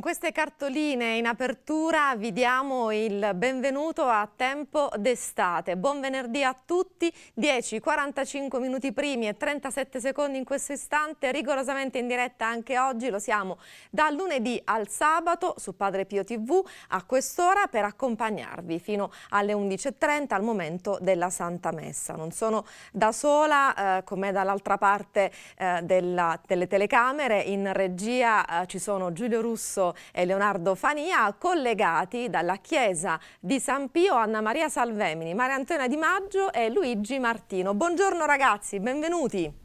Con queste cartoline in apertura vi diamo il benvenuto a Tempo d'estate. Buon venerdì a tutti, 10, 45 minuti primi e 37 secondi in questo istante, rigorosamente in diretta anche oggi, lo siamo dal lunedì al sabato su Padre Pio TV a quest'ora per accompagnarvi fino alle 11.30 al momento della Santa Messa. Non sono da sola, eh, come dall'altra parte eh, della, delle telecamere, in regia eh, ci sono Giulio Russo e Leonardo Fania, collegati dalla chiesa di San Pio Anna Maria Salvemini, Maria Antonia Di Maggio e Luigi Martino. Buongiorno ragazzi, benvenuti.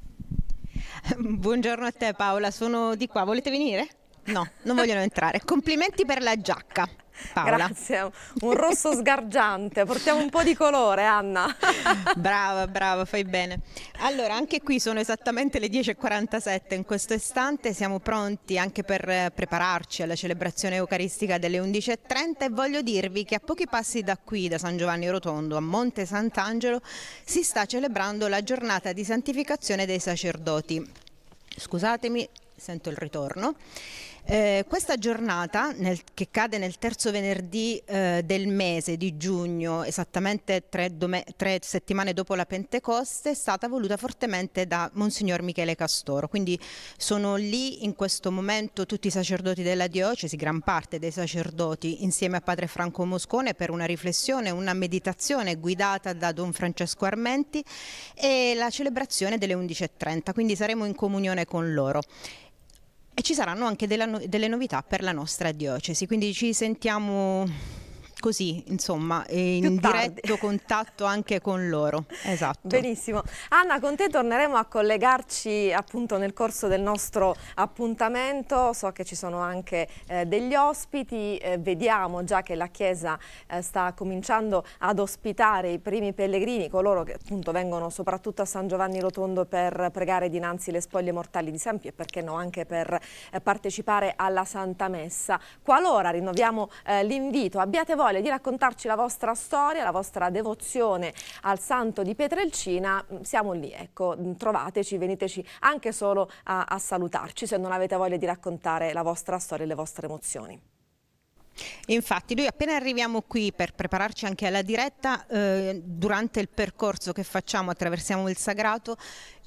Buongiorno a te Paola, sono di qua, volete venire? No, non vogliono entrare. Complimenti per la giacca. Paola. Grazie, un rosso sgargiante, portiamo un po' di colore Anna. brava, brava, fai bene. Allora, anche qui sono esattamente le 10.47 in questo istante, siamo pronti anche per prepararci alla celebrazione eucaristica delle 11.30 e voglio dirvi che a pochi passi da qui, da San Giovanni Rotondo, a Monte Sant'Angelo, si sta celebrando la giornata di santificazione dei sacerdoti. Scusatemi, sento il ritorno. Eh, questa giornata nel, che cade nel terzo venerdì eh, del mese di giugno, esattamente tre, tre, settimane dopo la Pentecoste, è stata voluta fortemente da Monsignor Michele Castoro. Quindi sono lì in questo momento tutti i sacerdoti della diocesi, gran parte dei sacerdoti, insieme a Padre Franco Moscone per una riflessione, una meditazione guidata da Don Francesco Armenti e la celebrazione delle 11.30. Quindi saremo in comunione con loro e ci saranno anche della, delle novità per la nostra diocesi, quindi ci sentiamo così, insomma, in diretto contatto anche con loro. Esatto. Benissimo. Anna, con te torneremo a collegarci appunto nel corso del nostro appuntamento. So che ci sono anche eh, degli ospiti, eh, vediamo già che la Chiesa eh, sta cominciando ad ospitare i primi pellegrini, coloro che appunto vengono soprattutto a San Giovanni Rotondo per pregare dinanzi le spoglie mortali di Sampi e perché no anche per eh, partecipare alla Santa Messa. Qualora rinnoviamo eh, l'invito, abbiate voglia parole, di raccontarci la vostra storia, la vostra devozione al santo di Petrelcina, mm, siamo lì, ecco, mm, trovateci, veniteci anche solo a, a salutarci se non avete voglia di raccontare la vostra storia e le vostre emozioni. Infatti noi appena arriviamo qui per prepararci anche alla diretta, eh, durante il percorso che facciamo attraversiamo il Sagrato,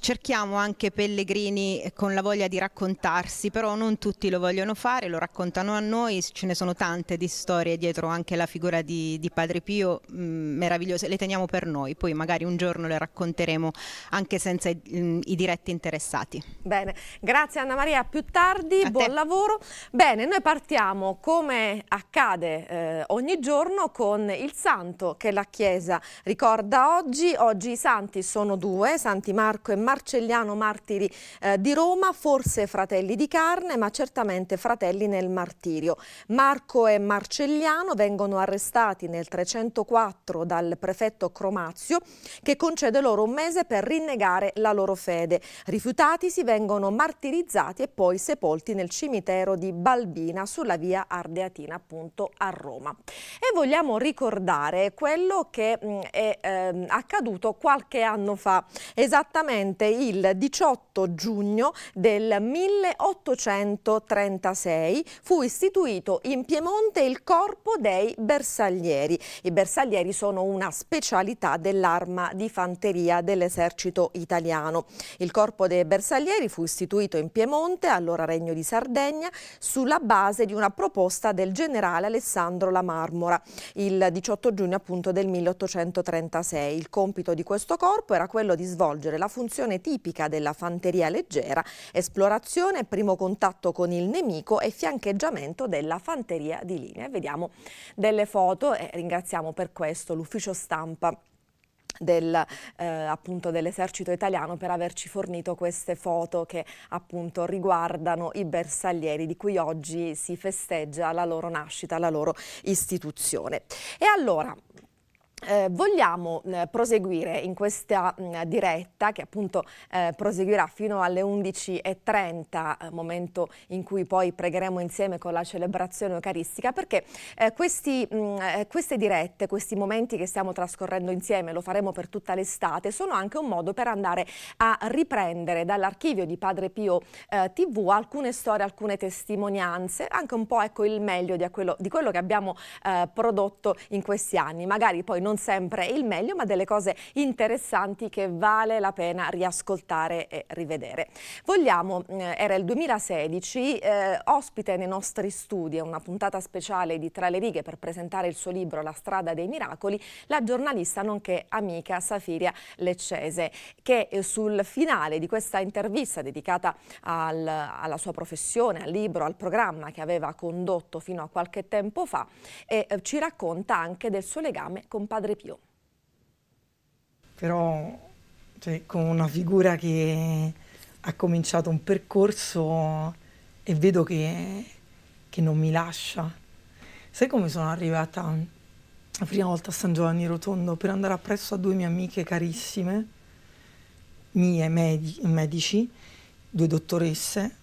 Cerchiamo anche pellegrini eh, con la voglia di raccontarsi, però non tutti lo vogliono fare, lo raccontano a noi, ce ne sono tante di storie dietro anche la figura di, di Padre Pio, mh, mm, meravigliose, le teniamo per noi, poi magari un giorno le racconteremo anche senza i, mh, mm, i diretti interessati. Bene, grazie Anna Maria, a più tardi, a buon te. lavoro. Bene, noi partiamo come accade eh, ogni giorno con il santo che la Chiesa ricorda oggi, oggi i santi sono due, Santi Marco e Marco Marcelliano Martiri eh, di Roma, forse fratelli di carne, ma certamente fratelli nel martirio. Marco e Marcelliano vengono arrestati nel 304 dal prefetto Cromazio che concede loro un mese per rinnegare la loro fede. Rifiutatisi vengono martirizzati e poi sepolti nel cimitero di Balbina sulla via Ardeatina appunto a Roma. E vogliamo ricordare quello che mh, mm, è eh, accaduto qualche anno fa, esattamente esattamente il 18 giugno del 1836 fu istituito in Piemonte il Corpo dei Bersaglieri. I bersaglieri sono una specialità dell'arma di fanteria dell'esercito italiano. Il Corpo dei Bersaglieri fu istituito in Piemonte, allora Regno di Sardegna, sulla base di una proposta del generale Alessandro La Marmora il 18 giugno appunto del 1836. Il compito di questo corpo era quello di svolgere la funzione situazione tipica della fanteria leggera, esplorazione, primo contatto con il nemico e fiancheggiamento della fanteria di linea. vediamo delle foto e ringraziamo per questo l'ufficio stampa del, eh, dell'esercito italiano per averci fornito queste foto che appunto riguardano i bersaglieri di cui oggi si festeggia la loro nascita, la loro istituzione. E allora eh, vogliamo eh, proseguire in questa mh, mm, diretta che appunto eh, proseguirà fino alle 11.30, eh, momento in cui poi pregheremo insieme con la celebrazione eucaristica, perché eh, questi, mh, mm, eh, queste dirette, questi momenti che stiamo trascorrendo insieme, lo faremo per tutta l'estate, sono anche un modo per andare a riprendere dall'archivio di Padre Pio TV alcune storie, alcune testimonianze, anche un po' ecco, il meglio di quello, di quello che abbiamo prodotto in questi anni. Magari poi non non sempre il meglio, ma delle cose interessanti che vale la pena riascoltare e rivedere. Vogliamo, eh, era il 2016, eh, ospite nei nostri studi, è una puntata speciale di Tra le righe per presentare il suo libro La strada dei miracoli, la giornalista nonché amica Safiria Leccese, che eh, sul finale di questa intervista dedicata al, alla sua professione, al libro, al programma che aveva condotto fino a qualche tempo fa, eh, ci racconta anche del suo legame con Padre padre Pio. Però cioè, con una figura che ha cominciato un percorso e vedo che, che non mi lascia. Sai come sono arrivata la prima volta a San Giovanni Rotondo per andare appresso a due mie amiche carissime, mie med medici, due dottoresse,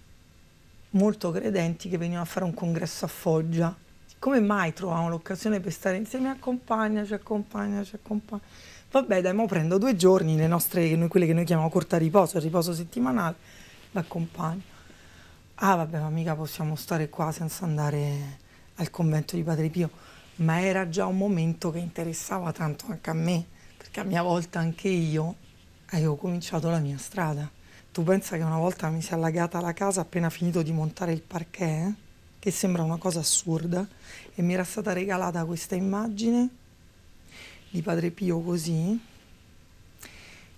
molto credenti che venivano a fare un congresso a Foggia come mai trovavamo l'occasione per stare insieme? accompagna, ci accompagna. Vabbè, dai, mo prendo due giorni, le nostre, quelle che noi chiamiamo corta riposo, il riposo settimanale, l'accompagno. Ah, vabbè, ma mica possiamo stare qua senza andare al convento di Padre Pio. Ma era già un momento che interessava tanto anche a me, perché a mia volta anche io avevo cominciato la mia strada. Tu pensa che una volta mi si è allagata la casa appena finito di montare il parquet? Eh? che sembra una cosa assurda e mi era stata regalata questa immagine di Padre Pio così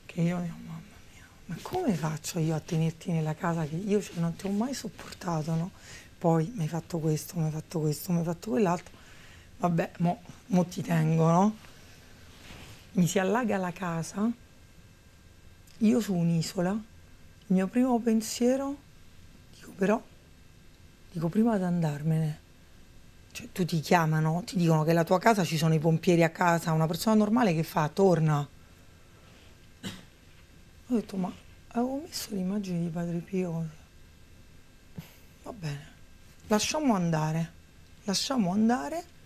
che io ne ho mamma mia ma come faccio io a tenerti nella casa che io cioè, non ti ho mai sopportato no? poi mi hai fatto questo mi hai fatto questo mi hai fatto quell'altro vabbè mo, mo ti tengo no? mi si allaga la casa io su un'isola il mio primo pensiero dico però dico prima di andarmene, cioè, tu ti chiamano, ti dicono che la tua casa ci sono i pompieri a casa, una persona normale che fa, torna. Ho detto, ma avevo messo l'immagine di Padre Pio. Va bene, lasciamo andare, lasciamo andare.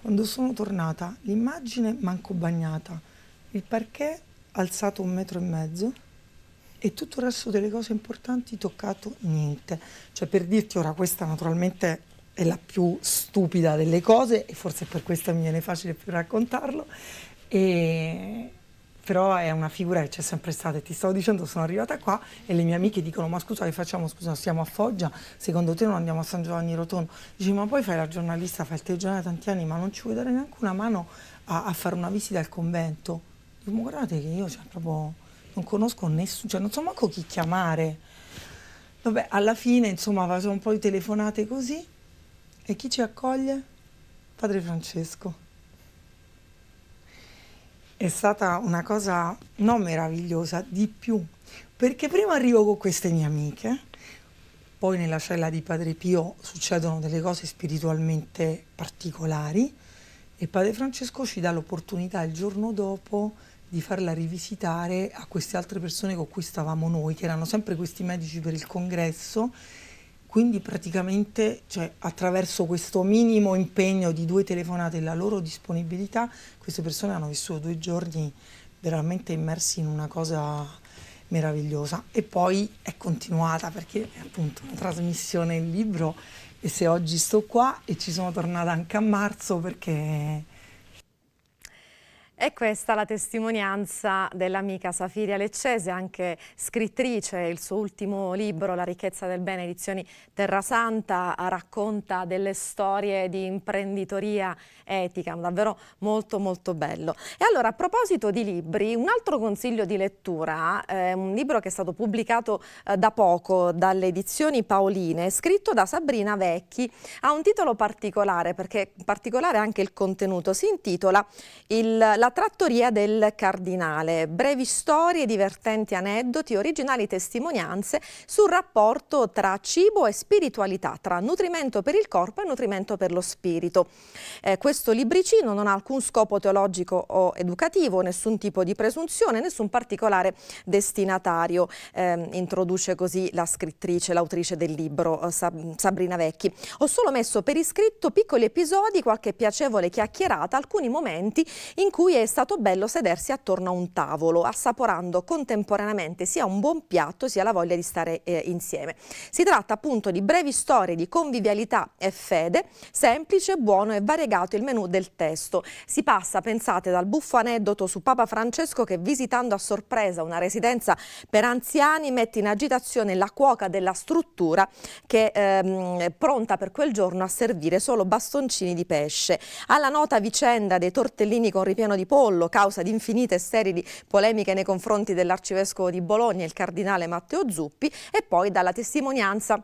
Quando sono tornata, l'immagine manco bagnata, il perché alzato un metro e mezzo e tutto il resto delle cose importanti toccato niente. Cioè per dirti ora questa naturalmente è la più stupida delle cose e forse per questo mi viene facile più raccontarlo, e... però è una figura che c'è sempre stata e ti stavo dicendo sono arrivata qua e le mie amiche dicono ma scusa che facciamo, scusa siamo a Foggia, secondo te non andiamo a San Giovanni Rotondo? Dici ma poi fai la giornalista, fai il telegiornale da tanti anni ma non ci vuoi dare neanche una mano a, a fare una visita al convento? Dico ma guardate che io c'è cioè, proprio non conosco nessuno, cioè non so manco chi chiamare. Vabbè, alla fine, insomma, faccio un po' di telefonate così e chi ci accoglie? Padre Francesco. È stata una cosa non meravigliosa, di più, perché prima arrivo con queste mie amiche, poi nella cella di Padre Pio succedono delle cose spiritualmente particolari e Padre Francesco ci dà l'opportunità il giorno dopo di farla rivisitare a queste altre persone con cui stavamo noi, che erano sempre questi medici per il congresso. Quindi praticamente cioè, attraverso questo minimo impegno di due telefonate e la loro disponibilità, queste persone hanno vissuto due giorni veramente immersi in una cosa meravigliosa. E poi è continuata perché è appunto una trasmissione il libro e se oggi sto qua e ci sono tornata anche a marzo perché e questa è la testimonianza dell'amica Safiria Leccese, anche scrittrice. Il suo ultimo libro, La ricchezza del bene, edizioni Terra Santa, racconta delle storie di imprenditoria etica, davvero molto molto bello. E allora, a proposito di libri, un altro consiglio di lettura, è eh, un libro che è stato pubblicato eh, da poco dalle edizioni Paoline, scritto da Sabrina Vecchi, ha un titolo particolare, perché particolare anche il contenuto, si intitola il, La trattoria del cardinale, brevi storie, divertenti aneddoti, originali testimonianze sul rapporto tra cibo e spiritualità, tra nutrimento per il corpo e nutrimento per lo spirito. Eh, questo libricino non ha alcun scopo teologico o educativo, nessun tipo di presunzione, nessun particolare destinatario, eh, introduce così la scrittrice, l'autrice del libro eh, Sab Sabrina Vecchi. Ho solo messo per iscritto piccoli episodi, qualche piacevole chiacchierata, alcuni momenti in cui è è stato bello sedersi attorno a un tavolo, assaporando contemporaneamente sia un buon piatto sia la voglia di stare eh, insieme. Si tratta appunto di brevi storie di convivialità e fede, semplice, buono e variegato il menù del testo. Si passa, pensate, dal buffo aneddoto su Papa Francesco che visitando a sorpresa una residenza per anziani mette in agitazione la cuoca della struttura che ehm, è pronta per quel giorno a servire solo bastoncini di pesce. Alla nota vicenda dei tortellini con ripieno di di Pollo, causa di infinite e sterili polemiche nei confronti dell'arcivescovo di Bologna, il cardinale Matteo Zuppi, e poi dalla testimonianza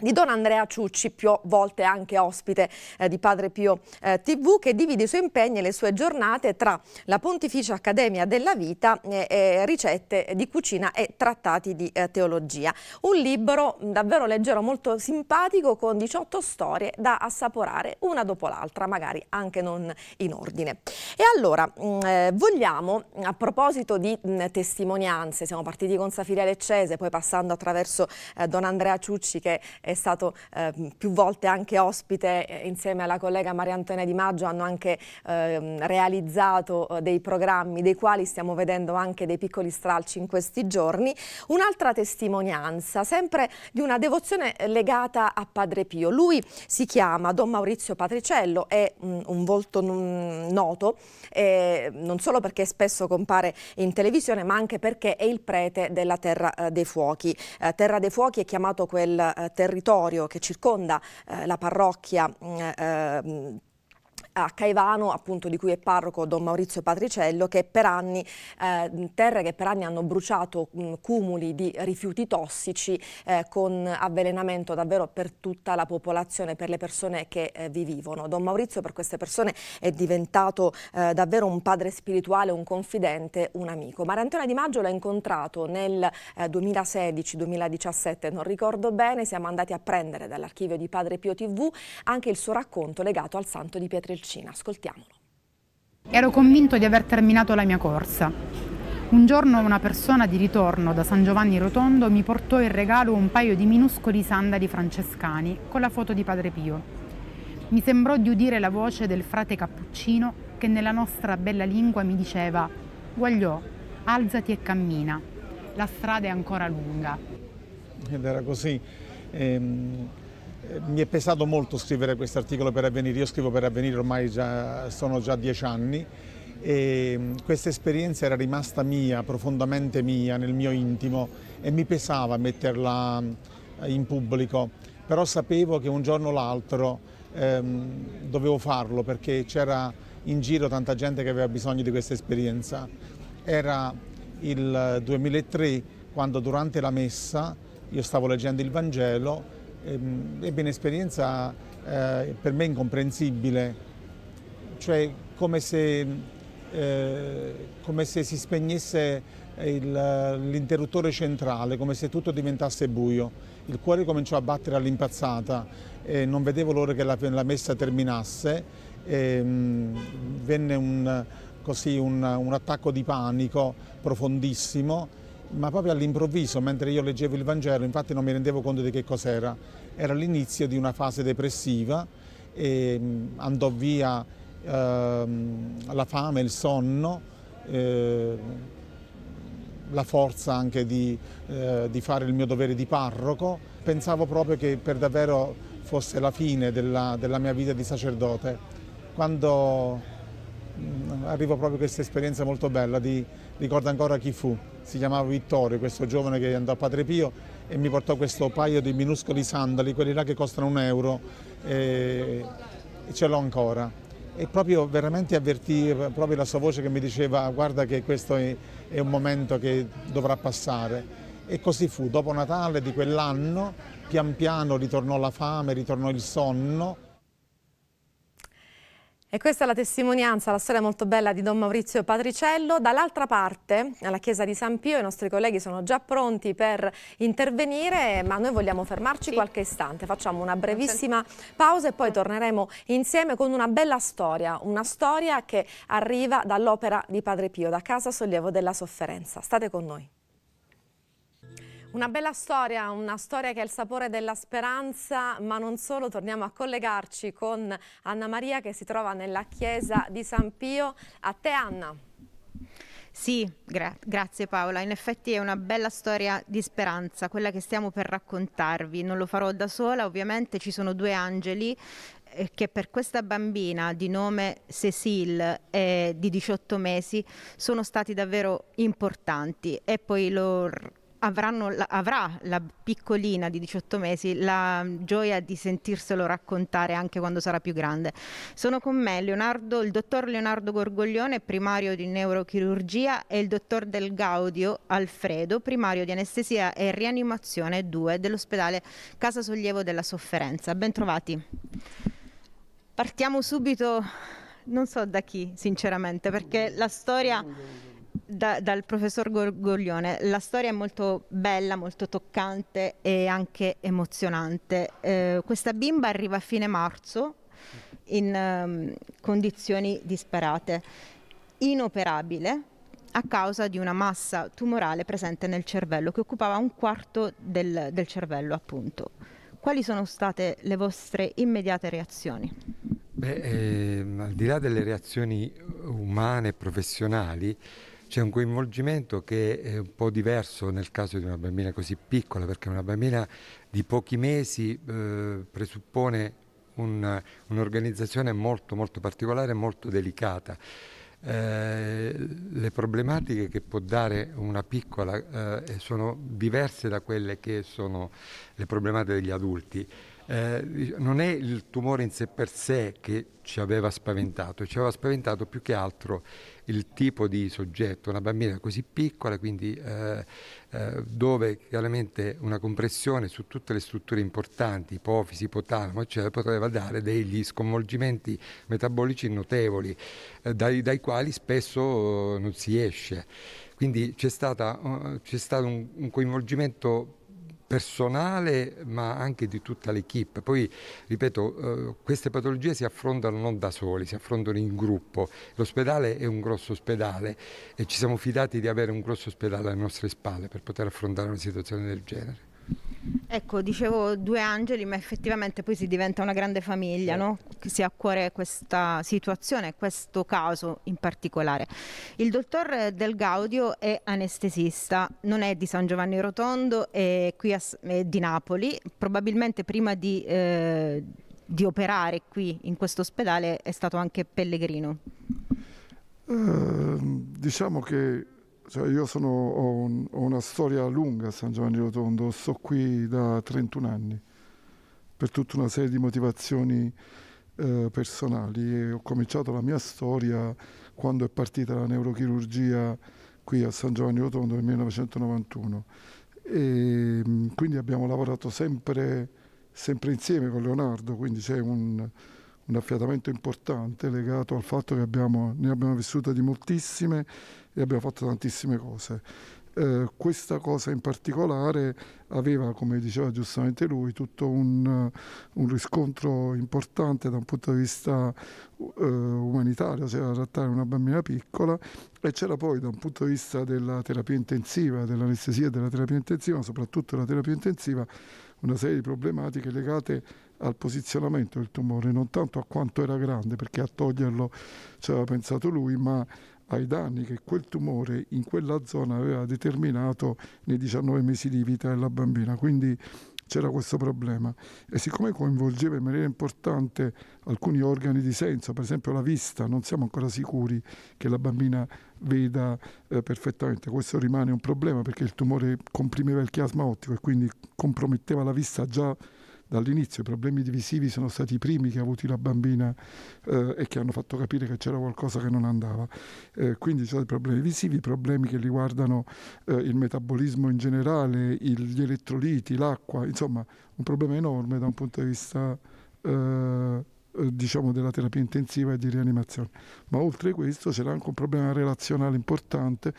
di Don Andrea Ciucci, più volte anche ospite eh, di Padre Pio eh, TV, che divide i suoi impegni e le sue giornate tra la Pontificia Accademia della Vita, eh, ricette di cucina e trattati di eh, teologia. Un libro davvero leggero, molto simpatico, con 18 storie da assaporare una dopo l'altra, magari anche non in ordine. E allora, mh, eh, vogliamo, a proposito di mh, testimonianze, siamo partiti con Safiria Leccese, poi passando attraverso eh, Don Andrea Ciucci che è è stato eh, più volte anche ospite eh, insieme alla collega Maria Antonia Di Maggio, hanno anche ehm, realizzato eh, dei programmi dei quali stiamo vedendo anche dei piccoli stralci in questi giorni. Un'altra testimonianza, sempre di una devozione legata a Padre Pio. Lui si chiama Don Maurizio Patricello, è mh, mm, un volto mh, mm, noto, non solo perché spesso compare in televisione, ma anche perché è il prete della Terra eh, dei Fuochi. Terra dei Fuochi è chiamato quel eh, territorio territorio che circonda eh, la parrocchia mm, eh, a Caivano, appunto di cui è parroco Don Maurizio Patriciello, che per anni, eh, terre che per anni hanno bruciato mh, cumuli di rifiuti tossici eh, con avvelenamento davvero per tutta la popolazione, per le persone che eh, vi vivono. Don Maurizio per queste persone è diventato eh, davvero un padre spirituale, un confidente, un amico. Maria Antonia Di Maggio l'ha incontrato nel 2016-2017, eh, non ricordo bene, siamo andati a prendere dall'archivio di Padre Pio TV anche il suo racconto legato al santo di Pietrelcina. Dolcina. Ascoltiamolo. Ero convinto di aver terminato la mia corsa. Un giorno una persona di ritorno da San Giovanni Rotondo mi portò in regalo un paio di minuscoli sandali francescani con la foto di Padre Pio. Mi sembrò di udire la voce del frate Cappuccino che nella nostra bella lingua mi diceva Guagliò, alzati e cammina, la strada è ancora lunga. Ed era così. Ehm, mi è pesato molto scrivere questo articolo per Avvenire, io scrivo per Avvenire ormai già, sono già dieci anni e mm, questa esperienza era rimasta mia, profondamente mia, nel mio intimo e mi pesava metterla mm, in pubblico, però sapevo che un giorno o l'altro ehm, dovevo farlo perché c'era in giro tanta gente che aveva bisogno di questa esperienza. Era il 2003 quando durante la messa io stavo leggendo il Vangelo Ehm, ebbe un'esperienza eh, per me incomprensibile, cioè come se, eh, come se si spegnesse l'interruttore centrale, come se tutto diventasse buio. Il cuore cominciò a battere all'impazzata e non vedevo l'ora che la, la, messa terminasse. E, ehm, mh, venne un, così, un, un attacco di panico profondissimo ma proprio all'improvviso, mentre io leggevo il Vangelo, infatti non mi rendevo conto di che cos'era, era l'inizio di una fase depressiva e mm, andò via eh, la fame, il sonno, eh, la forza anche di, eh, di fare il mio dovere di parroco. Pensavo proprio che per davvero fosse la fine della, della mia vita di sacerdote. Quando mm, arrivo proprio questa esperienza molto bella di ricordo ancora chi fu si chiamava Vittorio, questo giovane che andò a Padre Pio e mi portò questo paio di minuscoli sandali, quelli là che costano un euro e, e ce l'ho ancora. E proprio veramente avvertì proprio la sua voce che mi diceva guarda che questo è, è un momento che dovrà passare. E così fu, dopo Natale di quell'anno pian piano ritornò la fame, ritornò il sonno. E questa è la testimonianza, la storia molto bella di Don Maurizio Patriciello. Dall'altra parte, alla chiesa di San Pio, i nostri colleghi sono già pronti per intervenire, ma noi vogliamo fermarci sì. qualche istante. Facciamo una brevissima pausa e poi torneremo insieme con una bella storia, una storia che arriva dall'opera di Padre Pio, da Casa Sollievo della Sofferenza. State con noi. Una bella storia, una storia che ha il sapore della speranza, ma non solo, torniamo a collegarci con Anna Maria che si trova nella chiesa di San Pio. A te Anna. Sì, gra grazie Paola. In effetti è una bella storia di speranza, quella che stiamo per raccontarvi. Non lo farò da sola, ovviamente ci sono due angeli eh, che per questa bambina di nome Cecile eh, di 18 mesi sono stati davvero importanti e poi lo la, avrà la piccolina di 18 mesi la gioia di sentirselo raccontare anche quando sarà più grande. Sono con me Leonardo, il dottor Leonardo Gorgoglione, primario di neurochirurgia, e il dottor Del Gaudio Alfredo, primario di anestesia e rianimazione 2 dell'ospedale Casa Sollievo della Sofferenza. Bentrovati. Partiamo subito, non so da chi sinceramente, perché la storia da, dal professor Gorgoglione. La storia è molto bella, molto toccante e anche emozionante. Eh, questa bimba arriva a fine marzo in um, condizioni disperate, inoperabile a causa di una massa tumorale presente nel cervello che occupava un quarto del, del cervello appunto. Quali sono state le vostre immediate reazioni? Beh, eh, al di là delle reazioni umane e professionali, c'è un coinvolgimento che è un po' diverso nel caso di una bambina così piccola, perché una bambina di pochi mesi eh, presuppone un, un'organizzazione molto, molto particolare e molto delicata. Eh, le problematiche che può dare una piccola eh, sono diverse da quelle che sono le problematiche degli adulti eh, non è il tumore in sé per sé che ci aveva spaventato, ci aveva spaventato più che altro il tipo di soggetto, una bambina così piccola, quindi eh, eh, dove chiaramente una compressione su tutte le strutture importanti, ipofisi, ipotalamo, eccetera, poteva dare degli sconvolgimenti metabolici notevoli, eh, dai, dai, quali spesso eh, non si esce. Quindi c'è, stata, eh, c'è stato un, un coinvolgimento personale ma anche di tutta l'equipe. Poi, ripeto, eh, queste patologie si affrontano non da soli, si affrontano in gruppo. L'ospedale è un grosso ospedale e ci siamo fidati di avere un grosso ospedale alle nostre spalle per poter affrontare una situazione del genere. Ecco, dicevo due angeli, ma effettivamente poi si diventa una grande famiglia, no? che si ha a cuore questa situazione, questo caso in particolare. Il dottor Del Gaudio è anestesista, non è di San Giovanni Rotondo, è qui a, è di Napoli, probabilmente prima di, eh, di operare qui in questo ospedale è stato anche pellegrino. Eh, diciamo che cioè io sono, ho, un, ho, una storia lunga a San Giovanni Rotondo, sto qui da 31 anni per tutta una serie di motivazioni eh, personali e ho cominciato la mia storia quando è partita la neurochirurgia qui a San Giovanni Rotondo nel 1991 e mm, quindi abbiamo lavorato sempre, sempre insieme con Leonardo, quindi c'è un, un affiatamento importante legato al fatto che abbiamo, ne abbiamo vissute di moltissime e abbiamo fatto tantissime cose. Eh, questa cosa in particolare aveva, come diceva giustamente lui, tutto un, un riscontro importante da un punto di vista eh, umanitario, c'era cioè trattare una bambina piccola e c'era poi da un punto di vista della terapia intensiva, dell'anestesia e della terapia intensiva, soprattutto della terapia intensiva, una serie di problematiche legate al posizionamento del tumore, non tanto a quanto era grande, perché a toglierlo ci aveva pensato lui, ma ai danni che quel tumore in quella zona aveva determinato nei 19 mesi di vita della bambina. Quindi c'era questo problema e siccome coinvolgeva in maniera importante alcuni organi di senso, per esempio la vista, non siamo ancora sicuri che la bambina veda eh, perfettamente, questo rimane un problema perché il tumore comprimeva il chiasma ottico e quindi comprometteva la vista già dall'inizio. I problemi divisivi sono stati i primi che ha avuto la bambina eh, e che hanno fatto capire che c'era qualcosa che non andava. Eh, quindi ci sono i problemi visivi, i problemi che riguardano eh, il metabolismo in generale, il, gli elettroliti, l'acqua, insomma un problema enorme da un punto di vista eh, eh, diciamo della terapia intensiva e di rianimazione. Ma oltre a questo c'era anche un problema relazionale importante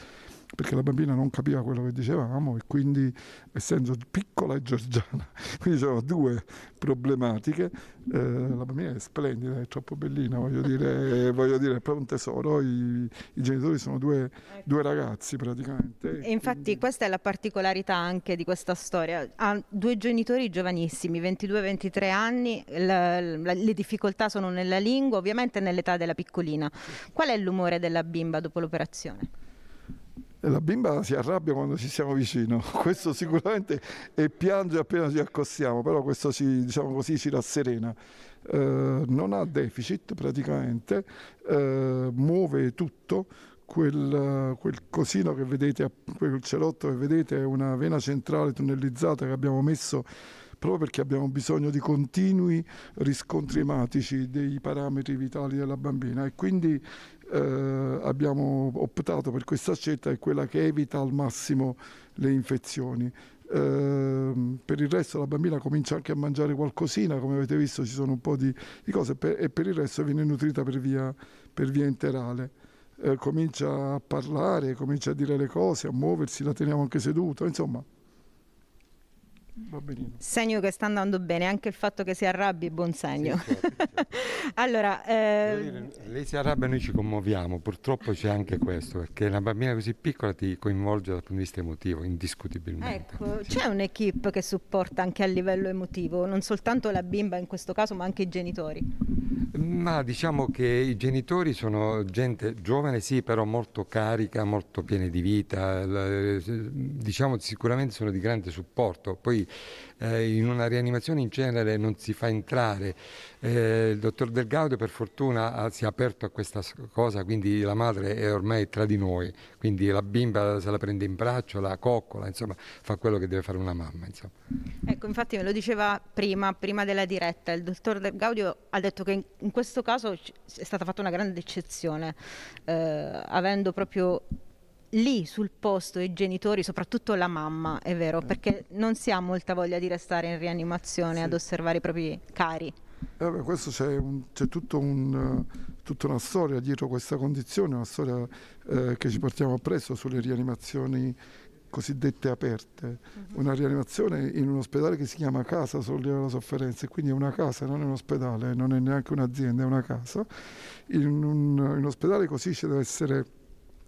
perché la bambina non capiva quello che dicevamo e quindi essendo piccola e giorgiana, quindi c'erano due problematiche, eh, la bambina è splendida, è troppo bellina, voglio dire, voglio dire è proprio un tesoro, i, i genitori sono due, ecco. due ragazzi praticamente. E infatti quindi... questa è la particolarità anche di questa storia, ha due genitori giovanissimi, 22-23 anni, la, la, le difficoltà sono nella lingua, ovviamente nell'età della piccolina. Qual è l'umore della bimba dopo l'operazione? la bimba si arrabbia quando ci siamo vicino, questo sicuramente, e piange appena ci accostiamo, però questo ci, diciamo così, ci rasserena. Eh, non ha deficit praticamente, eh, muove tutto, Quel, quel, cosino che vedete, quel cerotto che vedete è una vena centrale tunnellizzata che abbiamo messo proprio perché abbiamo bisogno di continui riscontri ematici dei parametri vitali della bambina e quindi eh, abbiamo optato per questa scelta, è quella che evita al massimo le infezioni. Eh, per il resto la bambina comincia anche a mangiare qualcosina, come avete visto ci sono un po' di, di cose per, e per il resto viene nutrita per via, per via interale. Eh, comincia a parlare, comincia a dire le cose, a muoversi, la teniamo anche seduta, insomma va benissimo. Segno che sta andando bene, anche il fatto che si arrabbi è buon segno. Certo, sì, certo, allora, eh... Lei si arrabbia, e noi ci commuoviamo, purtroppo c'è anche questo, perché una bambina così piccola ti coinvolge dal punto di vista emotivo, indiscutibilmente. Ecco, sì. c'è un'equipe che supporta anche a livello emotivo, non soltanto la bimba in questo caso, ma anche i genitori. Ma diciamo che i genitori sono gente giovane, sì, però molto carica, molto piena di vita, eh, diciamo sicuramente sono di grande supporto. Poi eh, in una rianimazione in genere non si fa entrare. Eh, il dottor Del Gaudio per fortuna ha, si è aperto a questa cosa, quindi la madre è ormai tra di noi, quindi la bimba se la prende in braccio, la coccola, insomma fa quello che deve fare una mamma. Insomma. Ecco, infatti me lo diceva prima, prima della diretta, il dottor Del Gaudio ha detto che in, in questo caso è stata fatta una grande eccezione, eh, avendo proprio lì sul posto i genitori, soprattutto la mamma, è vero, eh. perché non si ha molta voglia di restare in rianimazione sì. ad osservare i propri cari. Eh beh, questo c'è, un, c'è tutto un, tutta una storia dietro questa condizione, una storia eh, che ci portiamo appresso sulle rianimazioni cosiddette aperte, uh-huh. una rianimazione in un ospedale che si chiama casa sollevare la sofferenza, quindi è una casa, non è un ospedale, non è neanche un'azienda, è una casa. In un, in un ospedale così ci deve essere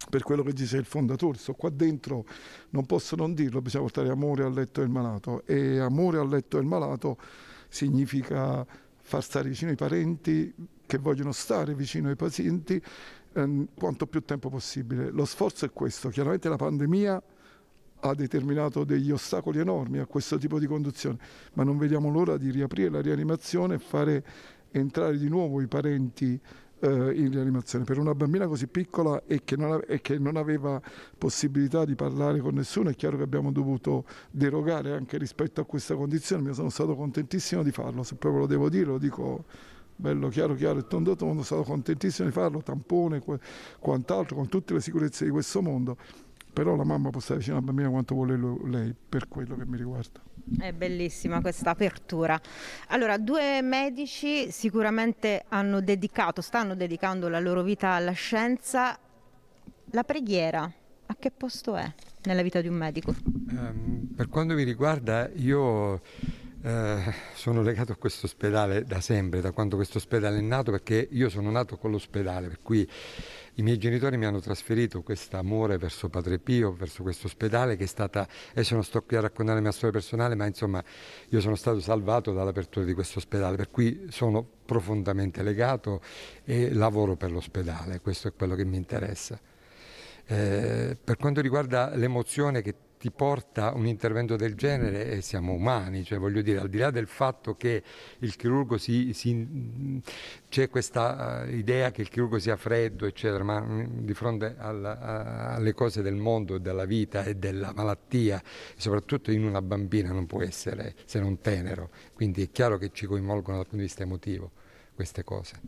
per quello che dice il fondatore, sto qua dentro, non posso non dirlo, bisogna portare amore al letto del malato e amore al letto del malato significa far stare vicino i parenti che vogliono stare vicino ai pazienti ehm, quanto più tempo possibile. Lo sforzo è questo, chiaramente la pandemia ha determinato degli ostacoli enormi a questo tipo di conduzione, ma non vediamo l'ora di riaprire la rianimazione e fare entrare di nuovo i parenti eh, in rianimazione. Per una bambina così piccola e che, non, e che non aveva possibilità di parlare con nessuno, è chiaro che abbiamo dovuto derogare anche rispetto a questa condizione. Io sono stato contentissimo di farlo, se proprio lo devo dire, lo dico bello chiaro chiaro e tondo sono stato contentissimo di farlo, tampone, quant'altro, con tutte le sicurezze di questo mondo, però la mamma può stare vicino alla bambina quanto vuole lei, per quello che mi riguarda. È bellissima questa apertura. Allora, due medici sicuramente hanno dedicato, stanno dedicando la loro vita alla scienza. La preghiera, a che posto è nella vita di un medico? Um, per quanto mi riguarda, io eh, sono legato a questo ospedale da sempre, da quando questo ospedale è nato, perché io sono nato con l'ospedale, per cui i miei genitori mi hanno trasferito questo amore verso Padre Pio, verso questo ospedale che è stata, adesso non sto qui a raccontare la mia storia personale, ma insomma io sono stato salvato dall'apertura di questo ospedale, per cui sono profondamente legato e lavoro per l'ospedale, questo è quello che mi interessa. Eh, per quanto riguarda l'emozione che ti porta un intervento del genere e siamo umani, cioè voglio dire, al di là del fatto che il chirurgo si, si c'è questa eh, idea che il chirurgo sia freddo, eccetera, ma mm, di fronte alla, a, alle cose del mondo, della vita e della malattia, soprattutto in una bambina non può essere se non tenero, quindi è chiaro che ci coinvolgono dal punto di vista emotivo queste cose.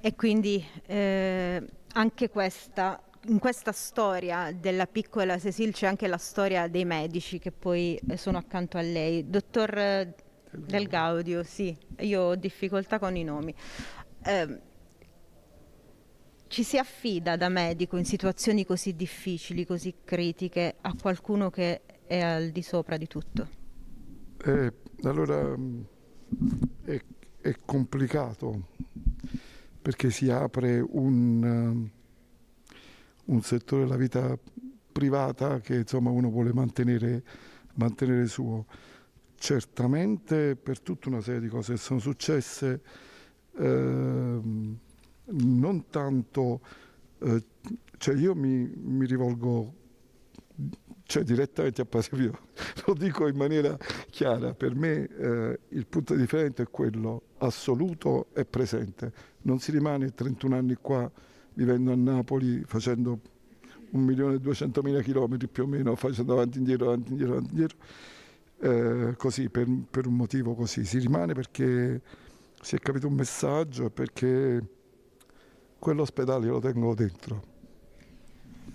E quindi eh, anche questa in questa storia della piccola Cecil c'è anche la storia dei medici che poi eh, sono accanto a lei. Dottor eh, Del Gaudio, sì, io ho difficoltà con i nomi. Eh, ci si affida da medico in situazioni così difficili, così critiche, a qualcuno che è al di sopra di tutto? Eh, allora mm, è, è complicato perché si apre un un settore della vita privata che insomma, uno vuole mantenere, mantenere suo. Certamente per tutta una serie di cose che sono successe, eh, non tanto, eh, cioè io mi, mi rivolgo cioè direttamente a Pasivio, lo dico in maniera chiara, per me eh, il punto differente è quello assoluto e presente, non si rimane 31 anni qua vivendo a Napoli, facendo 1.200.000 km più o meno, facendo avanti e indietro, avanti e indietro, avanti e indietro. Eh, così, per, per, un motivo così. Si rimane perché si è capito un messaggio e perché quell'ospedale lo tengo dentro.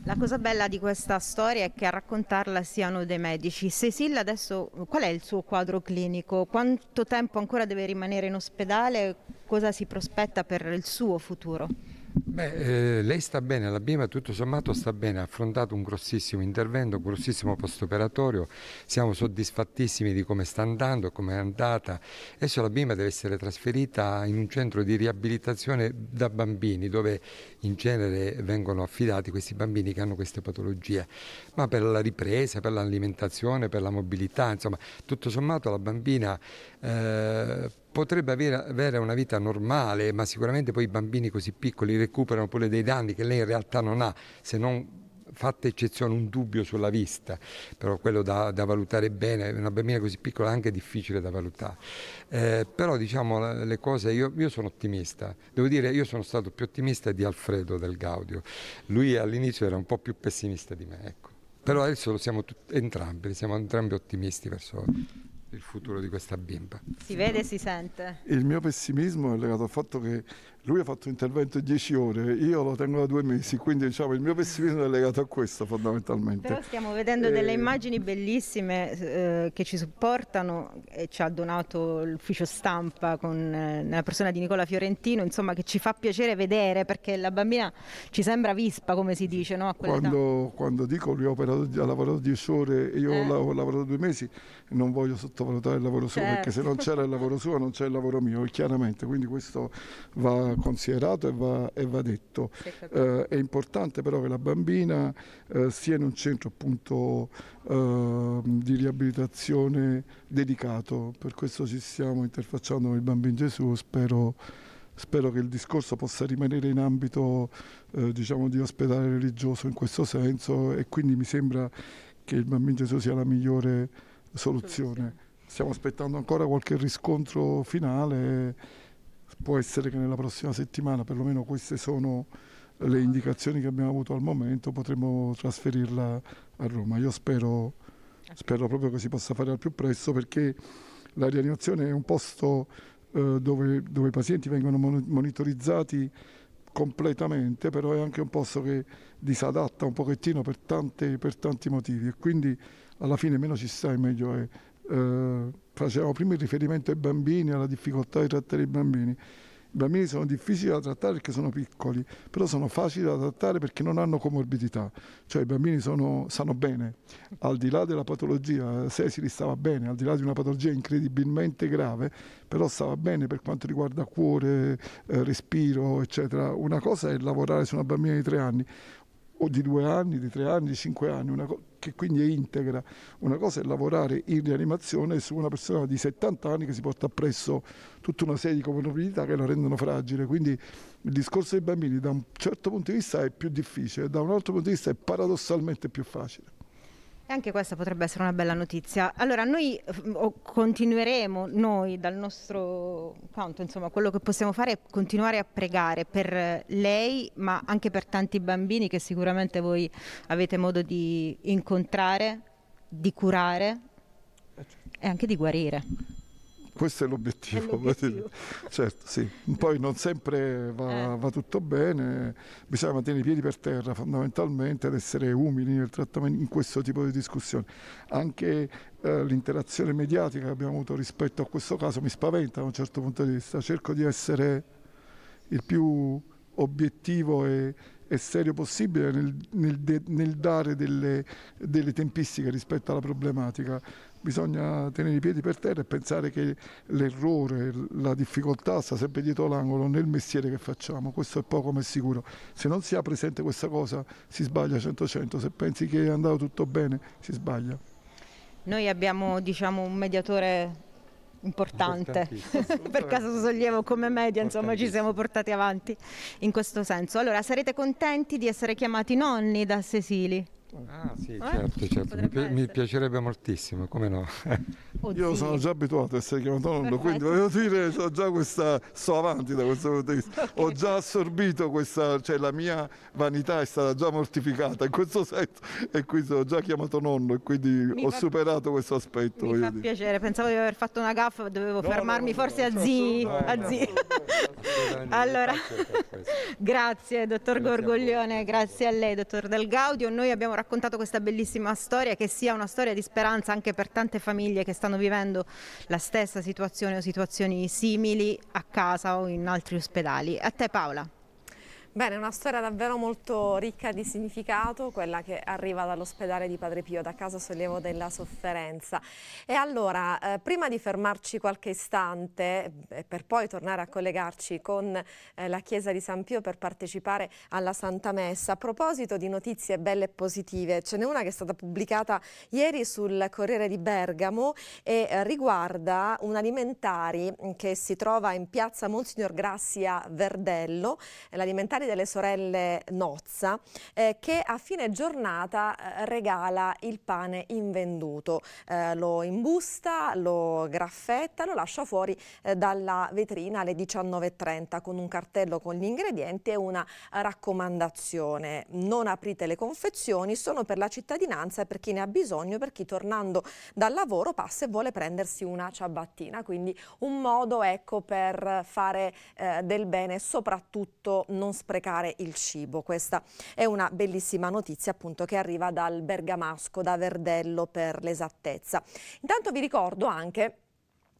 La cosa bella di questa storia è che a raccontarla siano dei medici. Cecilia adesso qual è il suo quadro clinico? Quanto tempo ancora deve rimanere in ospedale? Cosa si prospetta per il suo futuro? Beh, eh, lei sta bene, la BIMA tutto sommato sta bene, ha affrontato un grossissimo intervento, un grossissimo postoperatorio, siamo soddisfattissimi di come sta andando, come è andata. Adesso la BIMA deve essere trasferita in un centro di riabilitazione da bambini, dove in genere vengono affidati questi bambini che hanno queste patologie, ma per la ripresa, per l'alimentazione, per la mobilità, insomma, tutto sommato la bambina eh, potrebbe avere, una vita normale, ma sicuramente poi i bambini così piccoli recuperano pure dei danni che lei in realtà non ha, se non fatta eccezione un dubbio sulla vista, però quello da, da valutare bene, una bambina così piccola è anche difficile da valutare. Eh, però diciamo le cose, io, io, sono ottimista, devo dire io sono stato più ottimista di Alfredo del Gaudio, lui all'inizio era un po' più pessimista di me, ecco. però adesso lo siamo tut- entrambi, siamo entrambi ottimisti verso il futuro di questa bimba. Si vede e si sente. Il mio pessimismo è legato al fatto che lui ha fatto un intervento in 10 ore, io lo tengo da due mesi, quindi diciamo il mio pessimismo è legato a questo fondamentalmente. Però stiamo vedendo e... Eh, delle immagini bellissime eh, che ci supportano e ci ha donato l'ufficio stampa con eh, la persona di Nicola Fiorentino, insomma che ci fa piacere vedere perché la bambina ci sembra vispa come si dice. No, quando, quando, dico lui ha, operato, ha lavorato 10 ore e io eh. ho lavorato due mesi, non voglio sottovalutare il lavoro certo. suo perché se non certo. c'era il lavoro suo non c'è il lavoro mio, chiaramente, quindi questo va considerato e va, e va detto. Eh, è importante però che la bambina eh, sia in un centro appunto eh, di riabilitazione dedicato, per questo ci stiamo interfacciando con il Bambino Gesù, spero, spero che il discorso possa rimanere in ambito eh, diciamo, di ospedale religioso in questo senso e quindi mi sembra che il Bambino Gesù sia la migliore soluzione. soluzione. Stiamo aspettando ancora qualche riscontro finale Può essere che nella prossima settimana, perlomeno queste sono le indicazioni che abbiamo avuto al momento, potremo trasferirla a Roma. Io spero, spero proprio che si possa fare al più presto perché la rianimazione è un posto eh, dove, dove i pazienti vengono monitorizzati completamente, però è anche un posto che disadatta un pochettino per, tante, per tanti motivi e quindi alla fine meno ci stai meglio è. Eh, facevamo prima il riferimento ai bambini, alla difficoltà di trattare i bambini. I bambini sono difficili da trattare perché sono piccoli, però sono facili da trattare perché non hanno comorbidità, cioè i bambini sono, sanno bene, al di là della patologia, Cesiri stava bene, al di là di una patologia incredibilmente grave, però stava bene per quanto riguarda cuore, eh, respiro, eccetera. Una cosa è lavorare su una bambina di tre anni o di due anni, di tre anni, di cinque anni, una cosa che quindi è integra. Una cosa è lavorare in rianimazione su una persona di 70 anni che si porta appresso tutta una serie di comorbidità che la rendono fragile, quindi il discorso dei bambini da un certo punto di vista è più difficile, da un altro punto di vista è paradossalmente più facile. E anche questa potrebbe essere una bella notizia. Allora, noi mm, continueremo, noi dal nostro canto, insomma, quello che possiamo fare è continuare a pregare per lei, ma anche per tanti bambini che sicuramente voi avete modo di incontrare, di curare eh, certo. e anche di guarire. Questo è l'obiettivo. certo, sì. Poi non sempre va, eh. va, tutto bene, bisogna mantenere i piedi per terra fondamentalmente ed essere umili nel trattamento in questo tipo di discussioni. Anche eh, l'interazione mediatica che abbiamo avuto rispetto a questo caso mi spaventa da un certo punto di vista. Cerco di essere il più obiettivo e e serio possibile nel, nel, de, nel dare delle, delle tempistiche rispetto alla problematica bisogna tenere i piedi per terra e pensare che l'errore, la difficoltà sta sempre dietro l'angolo nel mestiere che facciamo, questo è poco ma è sicuro. Se non si ha presente questa cosa si sbaglia 100-100, se pensi che è andato tutto bene si sbaglia. Noi abbiamo diciamo, un mediatore importante per caso sollievo come media insomma ci siamo portati avanti in questo senso allora sarete contenti di essere chiamati nonni da Cesili sì, eh? certo, certo. Mi, pi- mi, piacerebbe moltissimo, come no? Oddio. Io sono già abituato a essere chiamato nonno, quindi voglio dire, ho già questa, sto avanti da questo punto di vista, okay. ho già assorbito questa, cioè la mia vanità è stata già mortificata in questo senso e quindi sono già chiamato nonno e quindi mi ho fa... superato questo aspetto. Mi fa dire. piacere, pensavo di aver fatto una gaffa, dovevo no, fermarmi no, no, forse a zii. A zii. allora, grazie dottor Gorgoglione, grazie a lei dottor Del Gaudio, noi abbiamo raccontato questa bellissima storia, che sia una storia di speranza anche per tante famiglie che stanno vivendo la stessa situazione o situazioni simili a casa o in altri ospedali. A te Paola. Bene, una storia davvero molto ricca di significato, quella che arriva dall'ospedale di Padre Pio, da casa sollievo della sofferenza. E allora, eh, prima di fermarci qualche istante, eh, per poi tornare a collegarci con eh, la chiesa di San Pio per partecipare alla Santa Messa, a proposito di notizie belle e positive, ce n'è una che è stata pubblicata ieri sul Corriere di Bergamo e eh, riguarda un alimentari che si trova in piazza Monsignor Grassi a Verdello, l'alimentare familiari delle sorelle Nozza eh, che a fine giornata eh, regala il pane invenduto, eh, lo imbusta, lo graffetta, lo lascia fuori eh, dalla vetrina alle 19.30 con un cartello con gli ingredienti e una raccomandazione. Non aprite le confezioni, sono per la cittadinanza e per chi ne ha bisogno, per chi tornando dal lavoro passa e vuole prendersi una ciabattina, quindi un modo ecco, per fare eh, del bene, soprattutto non spazio sprecare il cibo. Questa è una bellissima notizia appunto che arriva dal Bergamasco, da Verdello per l'esattezza. Intanto vi ricordo anche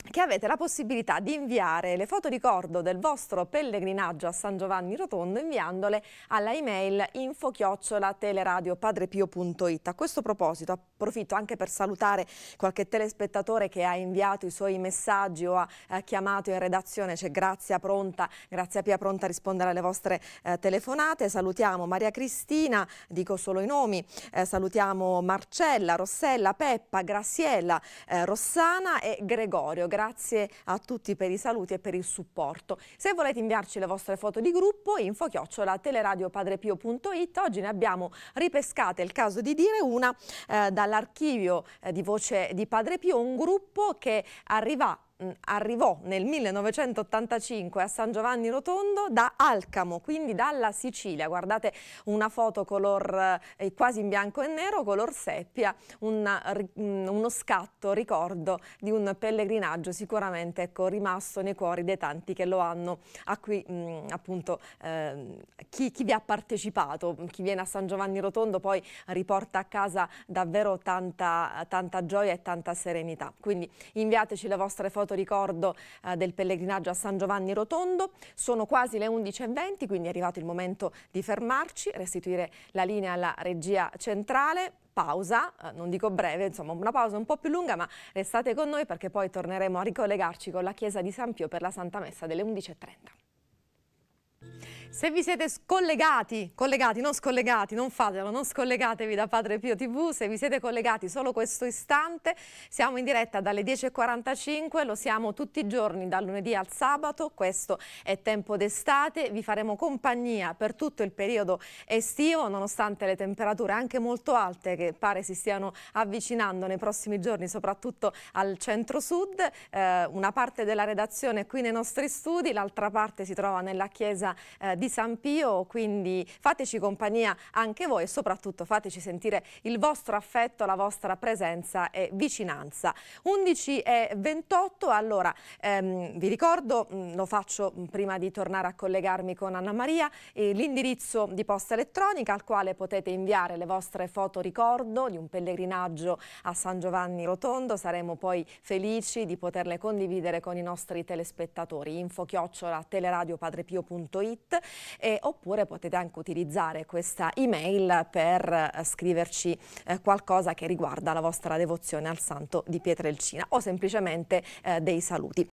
che avete la possibilità di inviare le foto ricordo del vostro pellegrinaggio a San Giovanni Rotondo inviandole alla email info-teleradiopadrepio.it. A questo proposito approfitto anche per salutare qualche telespettatore che ha inviato i suoi messaggi o ha, ha eh, chiamato in redazione, c'è Grazia Pronta, Grazia Pia Pronta a rispondere alle vostre eh, telefonate. Salutiamo Maria Cristina, dico solo i nomi, eh, salutiamo Marcella, Rossella, Peppa, Graziella, eh, Rossana e Gregorio grazie a tutti per i saluti e per il supporto. Se volete inviarci le vostre foto di gruppo, info chiocciola teleradiopadrepio.it, oggi ne abbiamo ripescate, il caso di dire una, eh, dall'archivio eh, di Voce di Padre Pio, un gruppo che arriva Mm, arrivò nel 1985 a San Giovanni Rotondo da Alcamo, quindi dalla Sicilia. Guardate una foto color, eh, quasi in bianco e nero, color seppia, una, mm, uno scatto, ricordo di un pellegrinaggio sicuramente ecco, rimasto nei cuori dei tanti che lo hanno, a cui mh, mm, appunto eh, chi, chi vi ha partecipato, chi viene a San Giovanni Rotondo poi riporta a casa davvero tanta, tanta gioia e tanta serenità. Quindi inviateci le vostre foto minuto ricordo eh, del pellegrinaggio a San Giovanni Rotondo. Sono quasi le 11.20, quindi è arrivato il momento di fermarci, restituire la linea alla regia centrale. Pausa, eh, non dico breve, insomma una pausa un po' più lunga, ma restate con noi perché poi torneremo a ricollegarci con la chiesa di San Pio per la Santa Messa delle 11.30. Se vi siete scollegati, collegati, non scollegati, non fatelo, non scollegatevi da Padre Pio TV, se vi siete collegati solo questo istante, siamo in diretta dalle 10.45, lo siamo tutti i giorni, dal lunedì al sabato, questo è tempo d'estate, vi faremo compagnia per tutto il periodo estivo, nonostante le temperature anche molto alte che pare si stiano avvicinando nei prossimi giorni, soprattutto al centro-sud, eh, una parte della redazione è qui nei nostri studi, l'altra parte si trova nella chiesa eh, di San Pio, quindi fateci compagnia anche voi e soprattutto fateci sentire il vostro affetto, la vostra presenza e vicinanza. 11 e 28, allora ehm, vi ricordo, mm, lo faccio mm, prima di tornare a collegarmi con Anna Maria, eh, l'indirizzo di posta elettronica al quale potete inviare le vostre foto ricordo di un pellegrinaggio a San Giovanni Rotondo, saremo poi felici di poterle condividere con i nostri telespettatori. Info chiocciola teleradio teleradiopadrepio.it eh, oppure potete anche utilizzare questa email per eh, scriverci eh, qualcosa che riguarda la vostra devozione al santo di Pietrelcina o semplicemente eh, dei saluti.